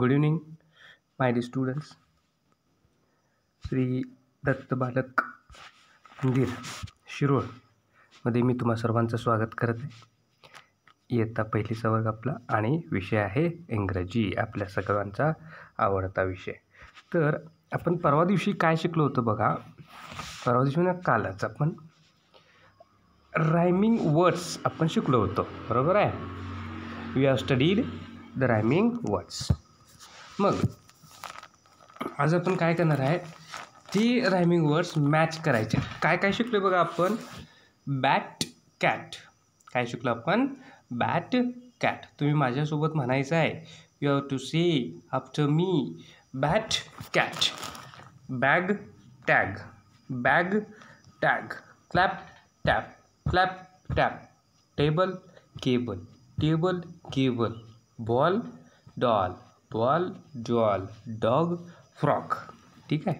good evening my dear students Shri Datta Balak Mandir शिरोळमध्ये मी तुम्हा सर्वांचं स्वागत करत आहे इयत्ता पहिलीचा वर्ग आपला आणि विषय आहे इंग्रजी आपल्या सगळ्यांचा आवडता विषय तर आपण परवा दिवशी काय शिकलो होतो बघा परवा दिवशी ना कालच आपण रायमिंग वर्ड्स आपण शिकलो होतो बरोबर आहे we are studied the rhyming words मग आज आपण काय करणार आहे ती रायमिंग वर्ड्स मॅच करायचे काय काय शिकलो बघा आपण बॅट कॅट काय शिकलो आपण बॅट कॅट तुम्ही माझ्यासोबत म्हणायचं आहे you have to say after me bat cat bag tag bag tag clap tap clap tap table cable table cable ball doll doll ज्वाल डॉग फ्रॉक ठीक आहे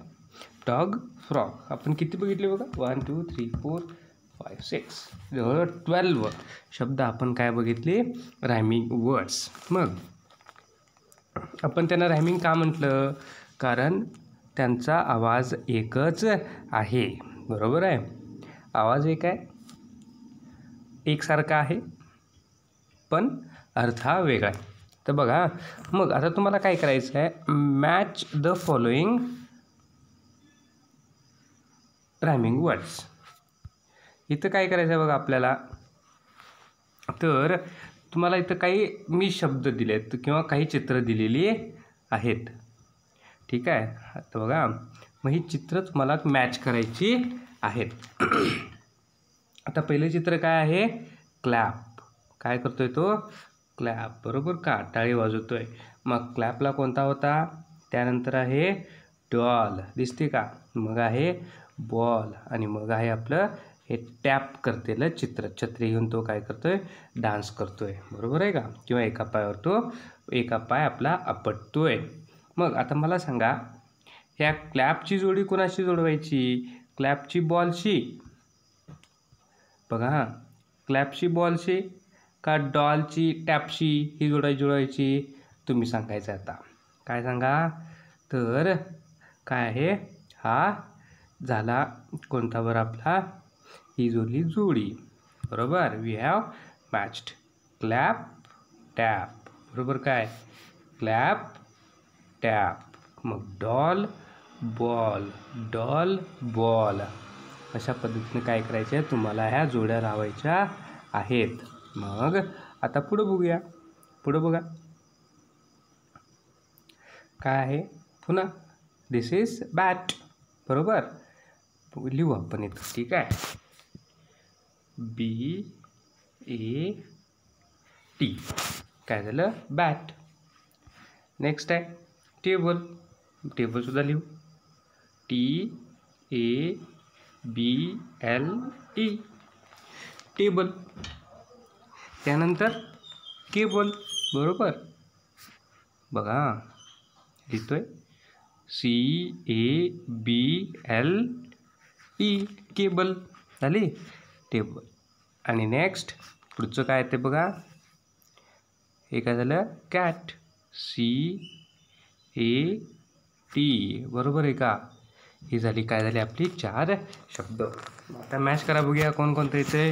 डॉग फ्रॉक आपण किती बघितले बघा one two three four five six जवळ twelve शब्द आपण काय बघितले रायमिंग वर्ड्स मग आपण त्यांना रायमिंग का म्हटलं कारण त्यांचा आवाज एकच आहे बरोबर आहे आवाज एक आहे एकसारखा आहे पण अर्थ वेगळा आहे तर बघा मग आता तुम्हाला काय करायचं आहे match the following rhyming words इथं काय करायचं आहे बघा आपल्याला तर तुम्हाला इथं काही मी शब्द दिले आहेत किंवा काही चित्र दिलेली आहेत ठीक आहे तर बघा मग ही चित्र तुम्हाला मॅच करायची आहेत आता पहिले चित्र काय आहे क्लॅप काय करतोय तो क्लॅप बरोबर का टाळी वाजवतो आहे मग क्लॅपला कोणता होता त्यानंतर आहे डॉल दिसते का मग आहे बॉल आणि मग आहे आपलं हे टॅप करतेलं चित्र छत्री घेऊन तो काय करतो आहे डान्स करतो आहे बरोबर आहे का किंवा एका पायावर तो एका पाय आपला आपटतो आहे मग आता मला सांगा ह्या क्लॅपची जोडी कोणाशी जोडवायची क्लॅपची बॉलशी बघा हां क्लॅपची बॉलशी का डॉलची टॅपशी ही जोडायची जुळायची तुम्ही सांगायचं आता काय सांगा तर काय आहे हा झाला कोणता बरं आपला ही जोडली जोडी बरोबर we have matched clap tap बरोबर काय क्लॅप टॅप मग डॉल बॉल डॉल बॉल अशा पद्धतीने काय करायचं आहे तुम्हाला ह्या जोड्या लावायच्या आहेत मग आता पुढं बघूया पुढं बघा काय आहे पुन्हा दिस इज बॅट बरोबर लिहू आपण इथं ठीक आहे बी ए टी काय झालं बॅट नेक्स्ट आहे टेबल टेबलसुद्धा लिहू T A B L E table त्यानंतर केबल बरोबर बघा लिहितो आहे C A B L E cable झाली टेबल आणि नेक्स्ट पुढचं काय येते बघा हे काय झालं कॅट सी ए टी बरोबर आहे का ही झाली काय झाली आपली चार शब्द आता मॅच करा बघूया कोणकोणतं इथे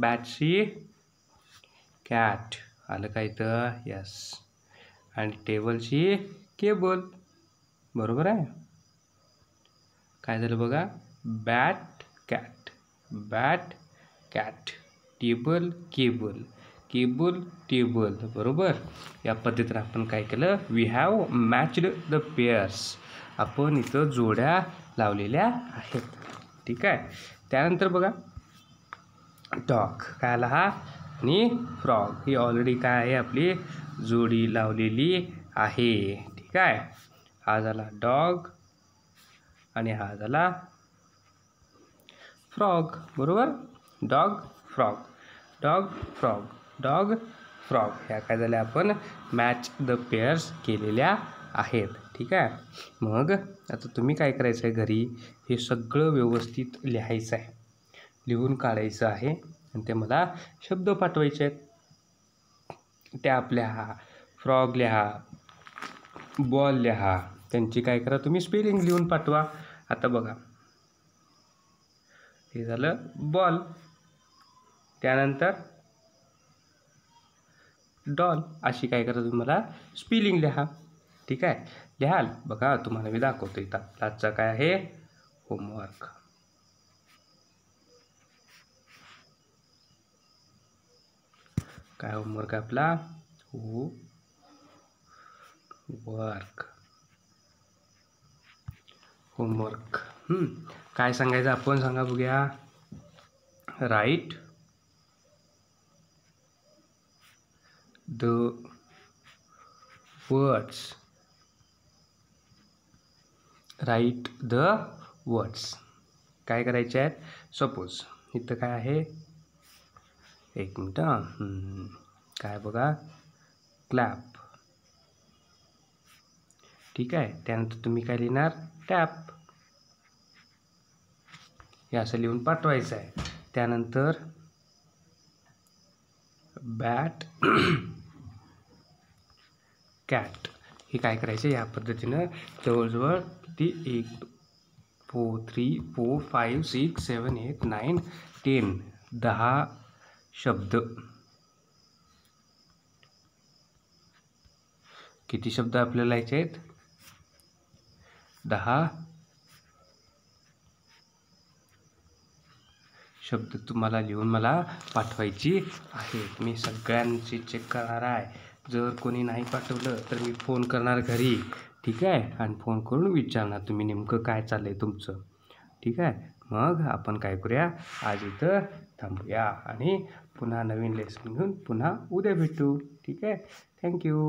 बॅटशी कॅट आलं काय तर यस आणि टेबलची केबल बरोबर आहे काय झालं बघा bat cat bat cat table cable cable table बरोबर या पद्धतीनं आपण काय केलं we have matched the pairs आपण इथं जोड्या लावलेल्या आहेत ठीक आहे त्यानंतर बघा डॉग काय आला हा आणि फ्रॉग ही ऑलरेडी काय आहे आपली जोडी लावलेली आहे ठीक आहे हा झाला डॉग आणि हा झाला फ्रॉग बरोबर dog frog dog frog dog frog ह्या काय झाल्या आपण मॅच द पेअर्स केलेल्या आहेत ठीक आहे मग आता तुम्ही काय करायचं आहे घरी हे सगळं व्यवस्थित लिहायचं आहे लिहून काढायचं आहे आणि ते मला शब्द पाठवायचे आहेत टॅप लिहा फ्रॉग लिहा बॉल लिहा त्यांची काय करा तुम्ही स्पेलिंग लिहून पाठवा आता बघा हे झालं बॉल त्यानंतर डॉल अशी काय करा तुम्ही मला स्पेलिंग लिहा ठीक आहे लिहाल बघा तुम्हाला मी दाखवतो इथं आजचा काय आहे होमवर्क काय होमवर्क आपला हो वर्क होमवर्क काय सांगायचं आपण सांगा बघूया write the words write the words काय करायचे आहेत सपोज इथं काय आहे एक मिनटं काय बघा क्लॅप ठीक आहे त्यानंतर तुम्ही काय लिहिणार टॅप हे असं लिहून पाठवायचं आहे त्यानंतर बॅट कॅट हे काय करायचं या पद्धतीनं जवळजवळ ती एक four three four five six seven eight nine ten दहा शब्द किती शब्द आपल्याला लिहायचे आहेत दहा शब्द तुम्हाला लिहून मला पाठवायची आहेत मी सगळ्यांची चेक करणार आहे जर कोणी नाही पाठवलं तर मी फोन करणार घरी ठीक आहे आणि फोन करून विचारणार तुम्ही नेमकं काय चाललं आहे तुमचं ठीक आहे मग आपण काय करूया आज इथं थांबूया आणि पुन्हा नवीन लेसन घेऊन पुन्हा उद्या भेटू ठीक आहे थँक्यू